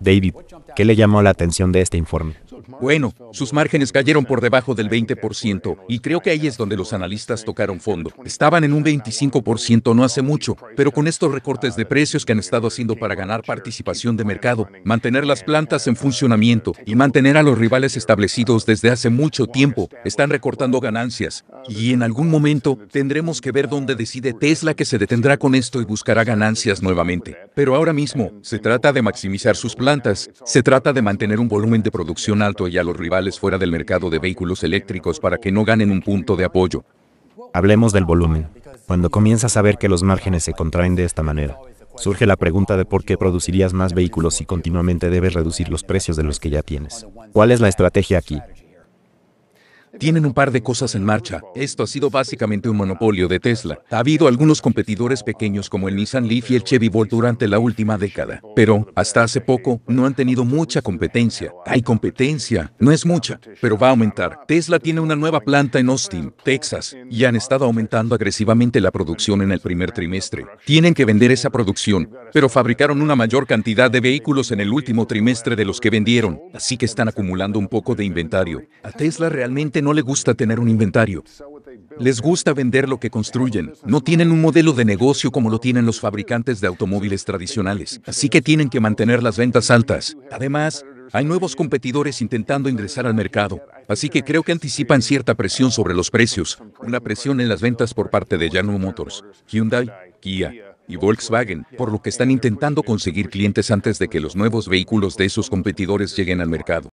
David, ¿qué le llamó la atención de este informe? Bueno, sus márgenes cayeron por debajo del 20% y creo que ahí es donde los analistas tocaron fondo. Estaban en un 25% no hace mucho, pero con estos recortes de precios que han estado haciendo para ganar participación de mercado, mantener las plantas en funcionamiento y mantener a los rivales establecidos desde hace mucho tiempo, están recortando ganancias. Y en algún momento tendremos que ver dónde decide Tesla que se detendrá con esto y buscará ganancias nuevamente. Pero ahora mismo se trata de maximizar sus plantas se trata de mantener un volumen de producción alto y a los rivales fuera del mercado de vehículos eléctricos para que no ganen un punto de apoyo. Hablemos del volumen. Cuando comienzas a ver que los márgenes se contraen de esta manera, surge la pregunta de por qué producirías más vehículos si continuamente debes reducir los precios de los que ya tienes. ¿Cuál es la estrategia aquí? Tienen un par de cosas en marcha. Esto ha sido básicamente un monopolio de Tesla. Ha habido algunos competidores pequeños como el Nissan Leaf y el Chevy Volt durante la última década, pero hasta hace poco no han tenido mucha competencia. Hay competencia, no es mucha, pero va a aumentar. Tesla tiene una nueva planta en Austin, Texas, y han estado aumentando agresivamente la producción en el primer trimestre. Tienen que vender esa producción, pero fabricaron una mayor cantidad de vehículos en el último trimestre de los que vendieron, así que están acumulando un poco de inventario. A Tesla realmente no le gusta tener un inventario. Les gusta vender lo que construyen. No tienen un modelo de negocio como lo tienen los fabricantes de automóviles tradicionales. Así que tienen que mantener las ventas altas. Además, hay nuevos competidores intentando ingresar al mercado, así que creo que anticipan cierta presión sobre los precios, una presión en las ventas por parte de General Motors, Hyundai, Kia y Volkswagen, por lo que están intentando conseguir clientes antes de que los nuevos vehículos de esos competidores lleguen al mercado.